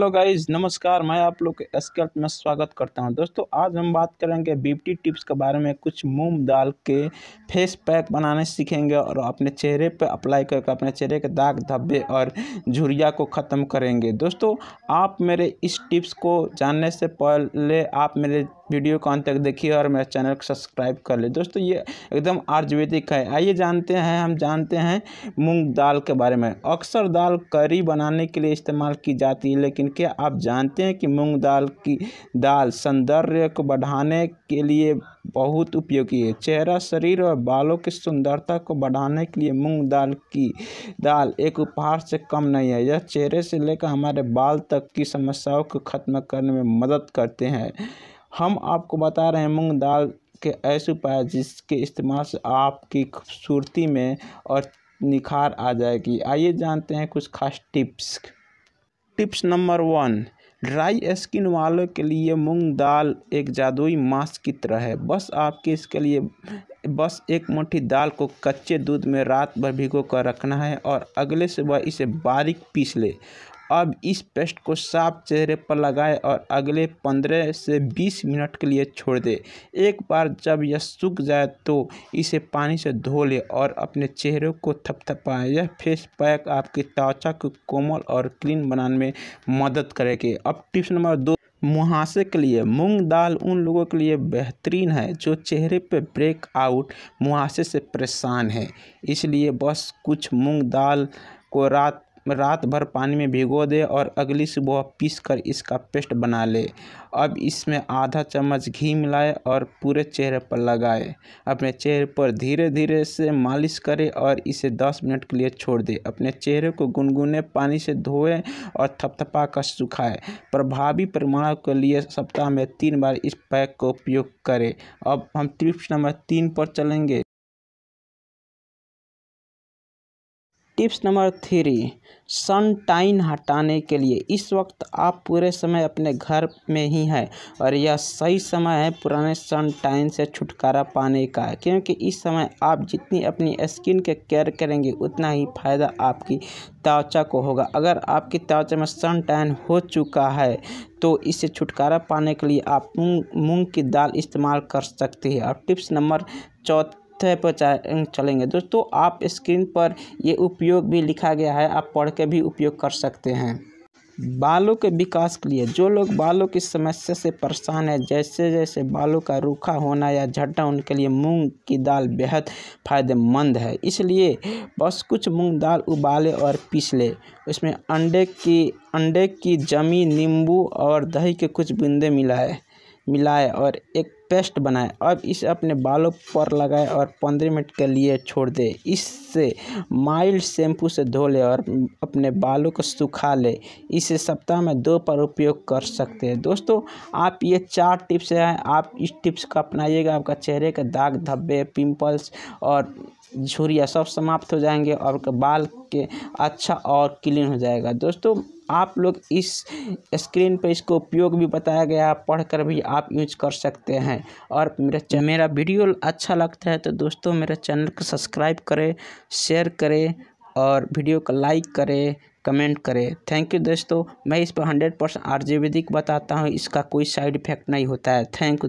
hello guys नमस्कार मैं आप लोग के एस्कल्ट में स्वागत करता हूं दोस्तों आज हम बात करेंगे ब्यूटी टिप्स के बारे में कुछ मूंग दाल के फेस पैक बनाने सीखेंगे और अपने चेहरे पर अप्लाई करके अपने चेहरे के दाग धब्बे और झुरिया को ख़त्म करेंगे दोस्तों आप मेरे इस टिप्स को जानने से पहले आप मेरे वीडियो को अंत तक देखिए और मेरे चैनल को सब्सक्राइब कर ले दोस्तों ये एकदम आयुर्वेदिक है आइए जानते हैं हम जानते हैं मूंग दाल के बारे में अक्सर दाल करी बनाने के लिए इस्तेमाल की जाती है लेकिन क्या आप जानते हैं कि मूंग दाल की दाल सौंदर्य को बढ़ाने के लिए बहुत उपयोगी है चेहरा शरीर और बालों की सुंदरता को बढ़ाने के लिए मूंग दाल की दाल एक उपहार से कम नहीं है यह चेहरे से लेकर हमारे बाल तक की समस्याओं को खत्म करने में मदद करते हैं हम आपको बता रहे हैं मूंग दाल के ऐसे उपाय जिसके इस्तेमाल से आपकी खूबसूरती में और निखार आ जाएगी आइए जानते हैं कुछ खास tips tips number one dry skin वालों के लिए मूंग दाल एक जादुई मास्क की तरह है बस आपके इसके लिए बस एक मुट्ठी दाल को कच्चे दूध में रात भर भिगो कर रखना है और अगले सुबह इसे बारीक पीस ले अब इस पेस्ट को साफ चेहरे पर लगाएं और अगले पंद्रह से बीस मिनट के लिए छोड़ दें एक बार जब यह सूख जाए तो इसे पानी से धो लें और अपने चेहरे को थपथपाएं यह फेस पैक आपकी त्वचा को कोमल और क्लीन बनाने में मदद करेगी अब टिप्स नंबर दो मुहासे के लिए मूंग दाल उन लोगों के लिए बेहतरीन है जो चेहरे पर ब्रेक आउट मुहासे से परेशान है इसलिए बस कुछ मूंग दाल को रात रात भर पानी में भिगो दे और अगली सुबह पीस कर इसका पेस्ट बना ले अब इसमें आधा चम्मच घी मिलाए और पूरे चेहरे पर लगाए अपने चेहरे पर धीरे धीरे से मालिश करें और इसे 10 मिनट के लिए छोड़ दें अपने चेहरे को गुनगुने पानी से धोए और थपथपा कर सुखाए प्रभावी परिमाणों के लिए सप्ताह में तीन बार इस पैक का उपयोग करें अब हम ट्रिप्स नंबर तीन पर चलेंगे टिप्स नंबर थ्री सन टाइन हटाने के लिए इस वक्त आप पूरे समय अपने घर में ही हैं और यह सही समय है पुराने सन टाइन से छुटकारा पाने का क्योंकि इस समय आप जितनी अपनी स्किन के केयर करेंगे उतना ही फायदा आपकी त्वचा को होगा अगर आपकी त्वचा में सन टाइन हो चुका है तो इससे छुटकारा पाने के लिए आप मूंग मूंग की दाल इस्तेमाल कर सकते हैं और टिप्स नंबर चौथ तथ्य पर अं, चलेंगे दोस्तों आप स्क्रीन पर ये उपयोग भी लिखा गया है आप पढ़ के भी उपयोग कर सकते हैं बालों के विकास के लिए जो लोग बालों की समस्या से परेशान है जैसे जैसे बालों का रूखा होना या झड़ना उनके लिए मूंग की दाल बेहद फायदेमंद है इसलिए बस कुछ मूंग दाल उबाले और पीस ले उसमें अंडे की अंडे की जमी नींबू और दही के कुछ बूंदे मिलाए मिलाए और एक पेस्ट बनाएं अब इसे अपने बालों पर लगाएं और पंद्रह मिनट के लिए छोड़ दें इससे माइल्ड शैम्पू से धो लें और अपने बालों को सुखा लें इसे सप्ताह में दो बार उपयोग कर सकते हैं दोस्तों आप ये चार टिप्स हैं आप इस टिप्स को अपनाइएगा आपका चेहरे का दाग धब्बे पिंपल्स और झुरिया सब समाप्त हो जाएंगे और बाल के अच्छा और क्लीन हो जाएगा दोस्तों आप लोग इस स्क्रीन पर इसको उपयोग भी बताया गया पढ़कर भी आप यूज कर सकते हैं और मेरा मेरा वीडियो अच्छा लगता है तो दोस्तों मेरे चैनल को सब्सक्राइब करें शेयर करें और वीडियो को लाइक करें कमेंट करें थैंक यू दोस्तों मैं इस पर हंड्रेड परसेंट आयुर्वेदिक बताता हूँ इसका कोई साइड इफेक्ट नहीं होता है थैंक यू